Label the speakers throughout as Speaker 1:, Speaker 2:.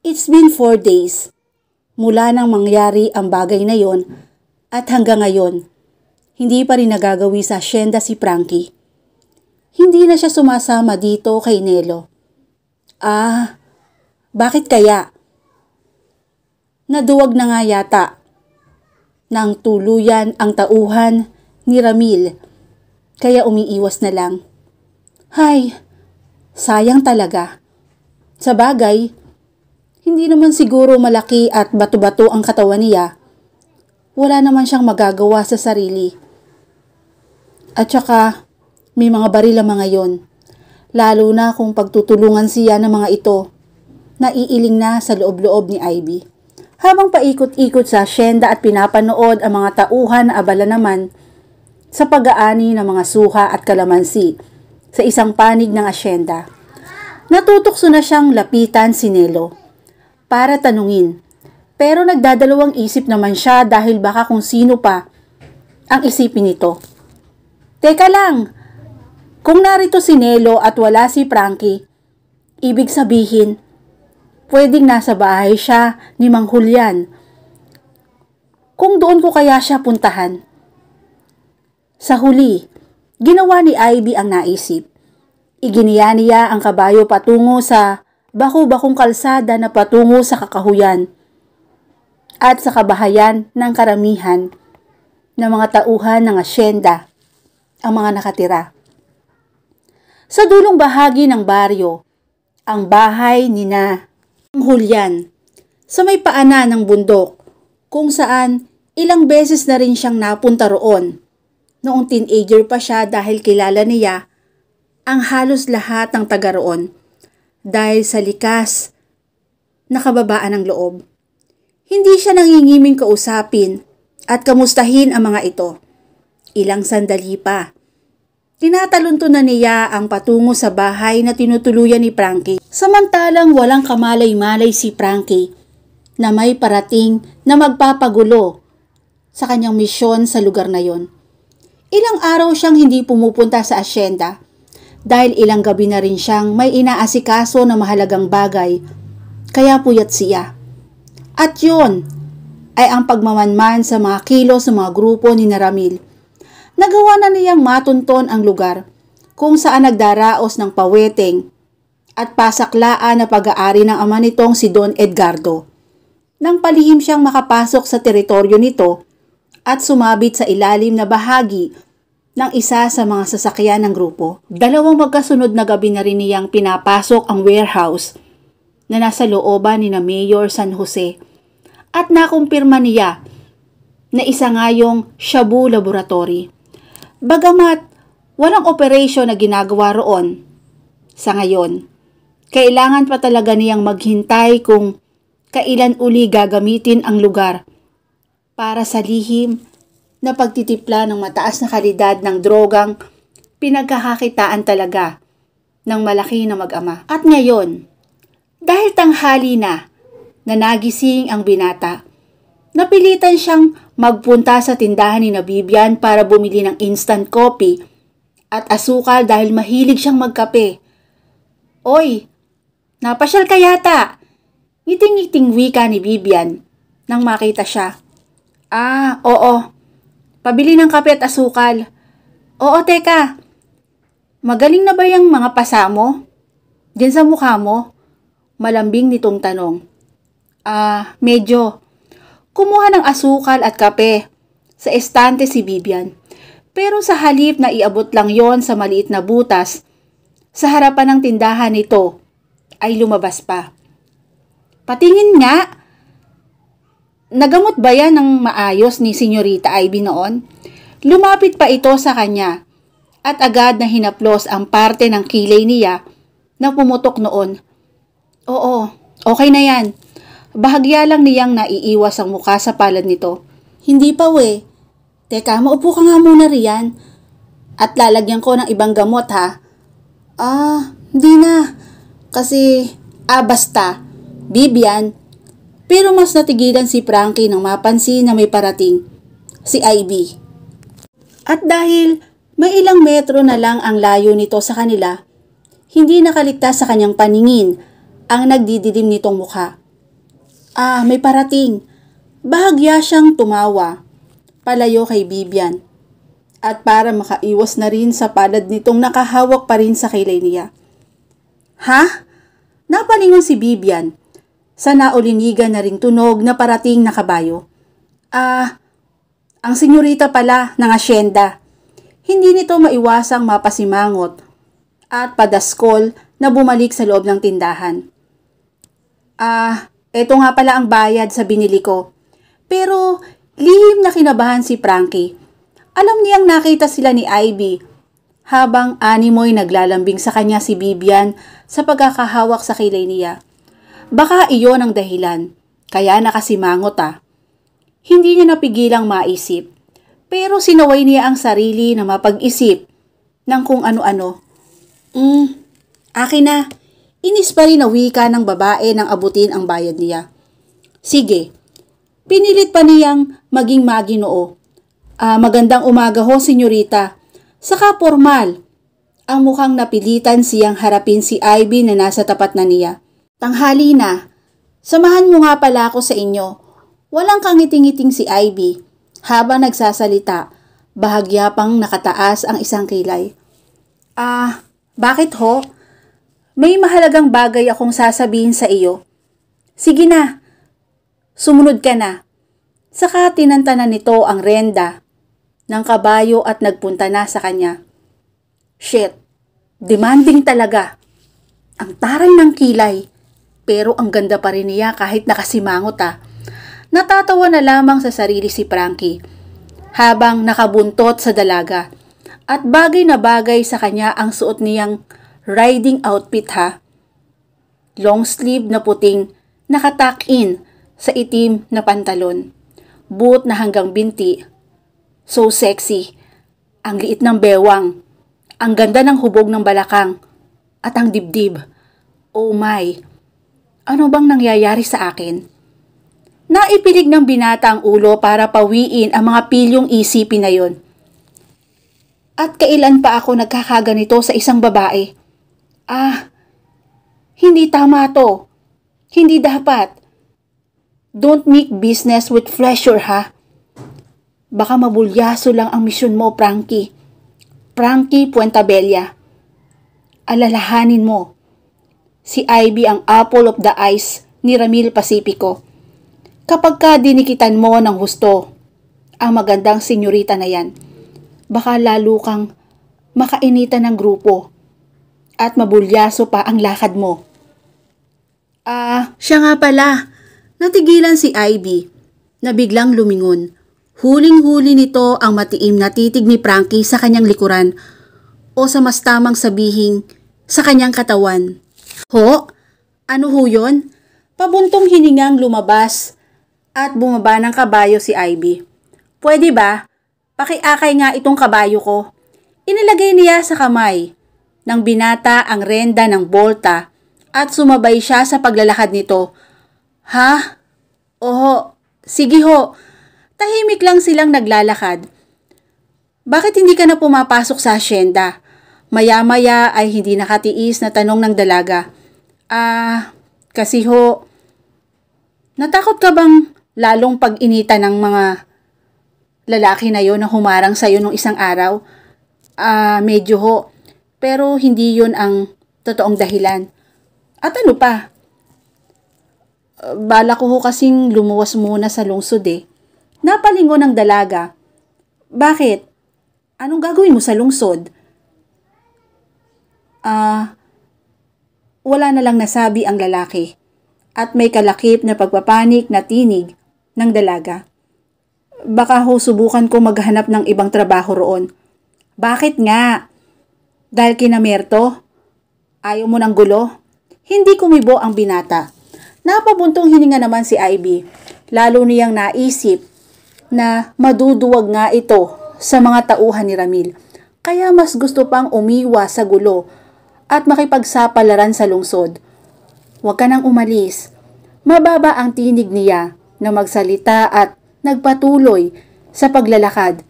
Speaker 1: It's been four days mula nang mangyari ang bagay na yon at hanggang ngayon, hindi pa rin nagagawi sa asyenda si Frankie. Hindi na siya sumasama dito kay Nelo. Ah, bakit kaya? Naduwag na nga yata nang tuluyan ang tauhan ni Ramil kaya umiiwas na lang. Hay, sayang talaga. Sa bagay, hindi naman siguro malaki at bato-bato ang katawan niya. Wala naman siyang magagawa sa sarili. At saka, may mga baril mga yon. Lalo na kung pagtutulungan siya ng mga ito. Naiiling na sa loob-loob ni Ivy. Habang paikot-ikot sa asyenda at pinapanood ang mga tauhan na abala naman sa pag-aani ng mga suha at kalamansi sa isang panig ng asyenda. Natutokso na siyang lapitan si Nelo para tanungin. Pero nagdadalawang isip naman siya dahil baka kung sino pa ang isipin nito. Teka lang, kung narito si Nelo at wala si Frankie, ibig sabihin, pwedeng nasa bahay siya ni Mang Julian. Kung doon ko kaya siya puntahan. Sa huli, ginawa ni Ivy ang naisip. Iginiya niya ang kabayo patungo sa bako-bakong kalsada na patungo sa kakahuyan at sa kabahayan ng karamihan ng mga tauhan ng asyenda ang mga nakatira. Sa dulong bahagi ng baryo, ang bahay ni na Julian sa may paana ng bundok kung saan ilang beses na rin siyang napunta roon. Noong teenager pa siya dahil kilala niya ang halos lahat ng taga roon dahil sa likas na kababaan ng loob. Hindi siya nangingiming kausapin at kamustahin ang mga ito. Ilang sandali pa. Tinatalunto na niya ang patungo sa bahay na tinutuluyan ni Frankie. Samantalang walang kamalay-malay si Frankie na may parating na magpapagulo sa kanyang misyon sa lugar na yon. Ilang araw siyang hindi pumupunta sa asyenda dahil ilang gabi na rin siyang may inaasikaso na mahalagang bagay, kaya puyat siya. At yon ay ang pagmamanman sa mga kilo sa mga grupo ni Naramil. Nagawa na niyang matunton ang lugar kung saan nagdaraos ng paweteng at pasaklaan na pag-aari ng ama nitong si Don Edgardo. Nang palihim siyang makapasok sa teritoryo nito at sumabit sa ilalim na bahagi ng isa sa mga sasakyan ng grupo. Dalawang magkasunod na gabi na rin niyang pinapasok ang warehouse na nasa looban ni na Mayor San Jose. At nakumpirma niya na isa nga yung Shabu Laboratory. Bagamat walang operasyon na ginagawa roon sa ngayon, kailangan pa talaga niyang maghintay kung kailan uli gagamitin ang lugar para sa lihim na pagtitipla ng mataas na kalidad ng drogang pinagkakakitaan talaga ng malaki na mag-ama. At ngayon, dahil tanghali na, nanagising ang binata, napilitan siyang magpunta sa tindahan ni na Bibian para bumili ng instant coffee at asukal dahil mahilig siyang magkape. Oy, napasyal ka yata! Ngiting-ngiting wika ni Bibian nang makita siya. Ah, oo, Pabili ng kape at asukal. Oo, teka. Magaling na ba yung mga pasa mo? Diyan sa mukha mo? Malambing nitong tanong. Ah, medyo. Kumuha ng asukal at kape. Sa estante si Vivian. Pero sa halip na iabot lang yon sa maliit na butas, sa harapan ng tindahan nito, ay lumabas pa. Patingin nga! Nagamot ba yan ng maayos ni Senyorita Ivy noon? Lumapit pa ito sa kanya at agad na hinaplos ang parte ng kilay niya na pumutok noon. Oo, okay na yan. Bahagya lang niyang naiiwas ang mukha sa palad nito. Hindi pa we. Teka, maupo ka nga muna riyan. At lalagyan ko ng ibang gamot ha. Ah, hindi na. Kasi, ah basta, Bibian, pero mas natigilan si Frankie nang mapansin na may parating, si Ivy. At dahil may ilang metro na lang ang layo nito sa kanila, hindi nakaligtas sa kanyang paningin ang nagdidilim nitong mukha. Ah, may parating. Bahagya siyang tumawa. Palayo kay Bibian. At para makaiwas na rin sa palad nitong nakahawak pa rin sa kilay niya. Ha? Napalingon si Bibian sa naulinigan na ring tunog na parating na kabayo. Ah, ang senyorita pala ng asyenda. Hindi nito maiwasang mapasimangot at padaskol na bumalik sa loob ng tindahan. Ah, eto nga pala ang bayad sa binili ko. Pero lihim na kinabahan si Frankie. Alam niyang nakita sila ni Ivy habang animoy naglalambing sa kanya si Bibian sa pagkakahawak sa kilay niya. Baka iyon ang dahilan, kaya nakasimangot ah. Hindi niya napigilang maisip, pero sinaway niya ang sarili na mapag-isip ng kung ano-ano. Mm, akin na. Inis pa rin na wika ng babae nang abutin ang bayad niya. Sige, pinilit pa niyang maging maginoo. Ah, magandang umaga ho, senyorita. Saka formal. Ang mukhang napilitan siyang harapin si Ivy na nasa tapat na niya. Tanghali na. Samahan mo nga pala ako sa inyo. Walang kangiting-ngiting si Ivy. Habang nagsasalita, bahagya pang nakataas ang isang kilay. Ah, bakit ho? May mahalagang bagay akong sasabihin sa iyo. Sige na, sumunod ka na. Saka tinantanan nito ang renda ng kabayo at nagpunta na sa kanya. Shit, demanding talaga. Ang taray ng kilay pero ang ganda pa rin niya kahit nakasimangot ah. Natatawa na lamang sa sarili si Frankie habang nakabuntot sa dalaga. At bagay na bagay sa kanya ang suot niyang riding outfit ha. Long sleeve na puting nakatuck in sa itim na pantalon. Boot na hanggang binti. So sexy. Ang liit ng bewang. Ang ganda ng hubog ng balakang. At ang dibdib. Oh my, ano bang nangyayari sa akin? Naipilig ng binata ang ulo para pawiin ang mga pilyong isipin na yon. At kailan pa ako nagkakaganito sa isang babae? Ah, hindi tama to. Hindi dapat. Don't make business with pleasure, ha? Baka mabulyaso lang ang misyon mo, Frankie. Frankie Puentabella. Alalahanin mo Si Ivy ang apple of the eyes ni Ramil Pacifico. Kapag ka dinikitan mo ng husto, ang magandang senyorita na yan, baka lalo kang makainitan ng grupo at mabulyaso pa ang lakad mo. Ah, siya nga pala. Natigilan si Ivy na biglang lumingon. Huling-huli nito ang matiim na titig ni Frankie sa kanyang likuran o sa mas tamang sabihing sa kanyang katawan. Ho? Ano ho yun? Pabuntong hiningang lumabas at bumaba ng kabayo si Ivy. Pwede ba? Pakiakay nga itong kabayo ko. Inilagay niya sa kamay ng binata ang renda ng bolta at sumabay siya sa paglalakad nito. Ha? Oho, sige ho. Tahimik lang silang naglalakad. Bakit hindi ka na pumapasok sa asyenda? Maya-maya ay hindi nakatiis na tanong ng dalaga. Ah, kasi ho, natakot ka bang lalong pag-inita ng mga lalaki na yon na humarang sa'yo nung isang araw? Ah, medyo ho. Pero hindi yon ang totoong dahilan. At ano pa? Bala ko ho kasing lumuwas muna sa lungsod eh. Napalingo ng dalaga. Bakit? Anong gagawin mo sa lungsod? Ah, wala na lang nasabi ang lalaki at may kalakip na pagpapanik na tinig ng dalaga. Baka ho subukan ko maghanap ng ibang trabaho roon. Bakit nga? Dahil kinamerto? Ayaw mo ng gulo? Hindi kumibo ang binata. Napabuntong hininga naman si Ivy. Lalo niyang naisip na maduduwag nga ito sa mga tauhan ni Ramil. Kaya mas gusto pang umiwa sa gulo at makipagsapalaran sa lungsod. Huwag ka nang umalis. Mababa ang tinig niya na magsalita at nagpatuloy sa paglalakad.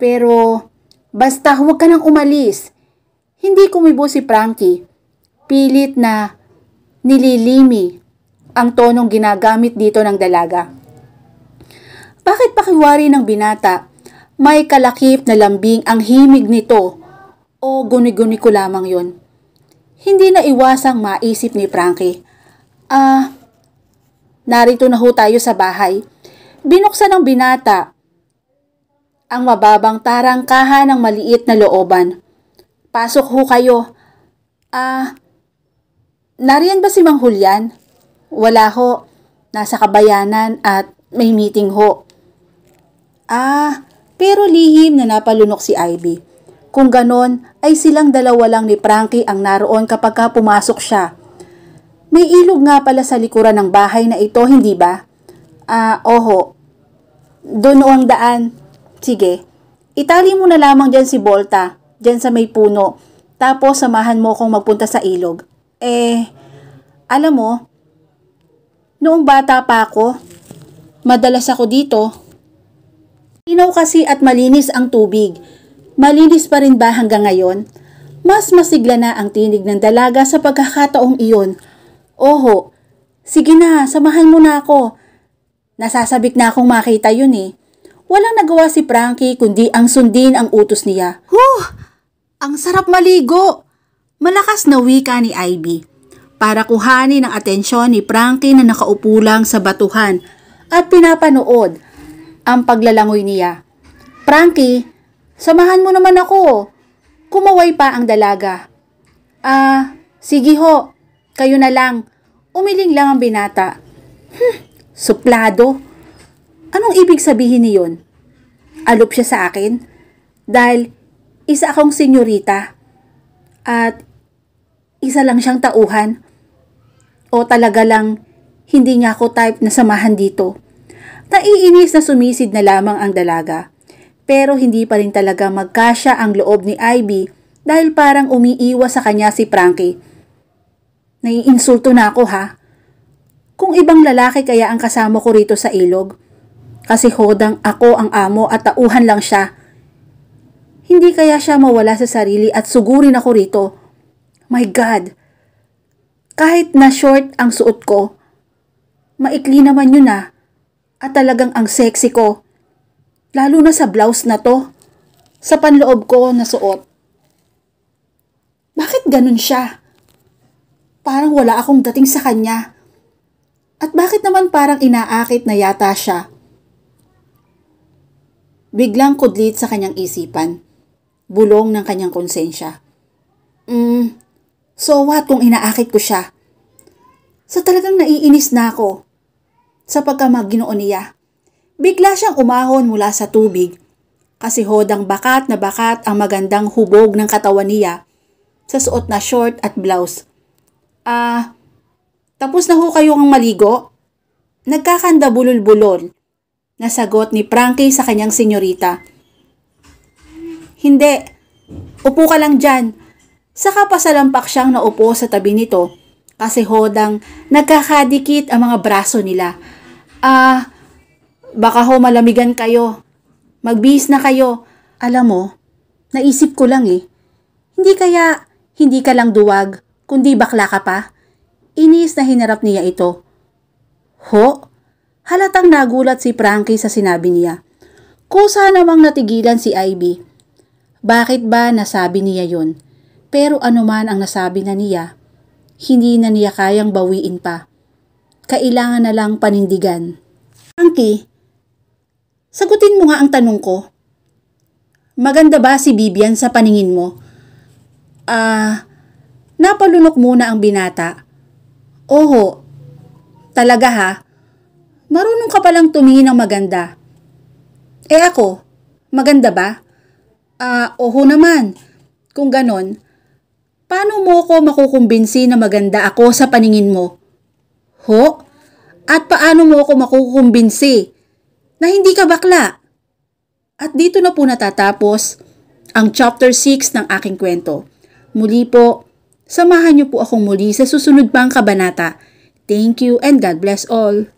Speaker 1: Pero basta huwag ka nang umalis. Hindi kumibo si Frankie. Pilit na nililimi ang tonong ginagamit dito ng dalaga. Bakit pakiwari ng binata? May kalakip na lambing ang himig nito o guni-guni ko lamang yon. Hindi na iwasang maisip ni Frankie. Ah, narito na ho tayo sa bahay. Binuksan ng binata ang mababang tarangkahan ng maliit na looban. Pasok ho kayo. Ah, uh, nariyan ba si Mang Julian? Wala ho. Nasa kabayanan at may meeting ho. Ah, pero lihim na napalunok si Ivy. Kung ganon, ay silang dalawa lang ni Frankie ang naroon kapag pumasok siya. May ilog nga pala sa likuran ng bahay na ito, hindi ba? Ah, uh, oho. Doon ang daan. Sige. Itali mo na lamang dyan si Volta, dyan sa may puno. Tapos samahan mo akong magpunta sa ilog. Eh, alam mo, noong bata pa ako, madalas ako dito. Inaw kasi at malinis ang tubig. Malinis pa rin ba hanggang ngayon? Mas masigla na ang tinig ng dalaga sa pagkakataong iyon. Oho, sige na, samahan mo na ako. Nasasabik na akong makita yun eh. Walang nagawa si Frankie kundi ang sundin ang utos niya. Huh! Ang sarap maligo! Malakas na wika ni Ivy para kuhanin ang atensyon ni Frankie na nakaupo lang sa batuhan at pinapanood ang paglalangoy niya. Frankie, Samahan mo naman ako. Kumaway pa ang dalaga. Ah, sige ho. Kayo na lang. Umiling lang ang binata. Hmm, suplado. Anong ibig sabihin niyon? Alop siya sa akin? Dahil isa akong senyorita at isa lang siyang tauhan. O talaga lang hindi niya ako type na samahan dito. Naiinis na sumisid na lamang ang dalaga pero hindi pa rin talaga magkasya ang loob ni Ivy dahil parang umiiwas sa kanya si Frankie. Naiinsulto na ako ha. Kung ibang lalaki kaya ang kasama ko rito sa ilog. Kasi hodang ako ang amo at tauhan lang siya. Hindi kaya siya mawala sa sarili at sugurin ako rito. My God! Kahit na short ang suot ko, maikli naman yun ah. At talagang ang sexy ko. Lalo na sa blouse na to. Sa panloob ko na suot. Bakit ganun siya? Parang wala akong dating sa kanya. At bakit naman parang inaakit na yata siya? Biglang kudlit sa kanyang isipan. Bulong ng kanyang konsensya. Mm, so what kung inaakit ko siya? Sa talagang naiinis na ako sa pagkamaginoon niya. Bigla siyang umahon mula sa tubig kasi hodang bakat na bakat ang magandang hubog ng katawan niya sa suot na short at blouse. Ah, tapos na ho kayo ang maligo? Nagkakanda bulol-bulol na sagot ni Frankie sa kanyang senyorita. Hindi, upo ka lang dyan. Saka pasalampak siyang naupo sa tabi nito kasi hodang nagkakadikit ang mga braso nila. Ah, Baka ho malamigan kayo. Magbihis na kayo. Alam mo, naisip ko lang eh. Hindi kaya hindi ka lang duwag, kundi bakla ka pa? Inis na hinarap niya ito. Ho? Halatang nagulat si Frankie sa sinabi niya. Kusa namang natigilan si Ivy. Bakit ba nasabi niya yon? Pero anuman ang nasabi na niya, hindi na niya kayang bawiin pa. Kailangan na lang panindigan. Frankie, Sagutin mo nga ang tanong ko. Maganda ba si Bibian sa paningin mo? Ah, uh, napalunok muna ang binata. Oho, talaga ha? Marunong ka palang tumingin ng maganda. Eh ako, maganda ba? Ah, uh, oho naman. Kung ganon, paano mo ako makukumbinsi na maganda ako sa paningin mo? Ho? At paano mo ako makukumbinsi na hindi ka bakla. At dito na po natatapos ang chapter 6 ng aking kwento. Muli po, samahan niyo po akong muli sa susunod pang kabanata. Thank you and God bless all.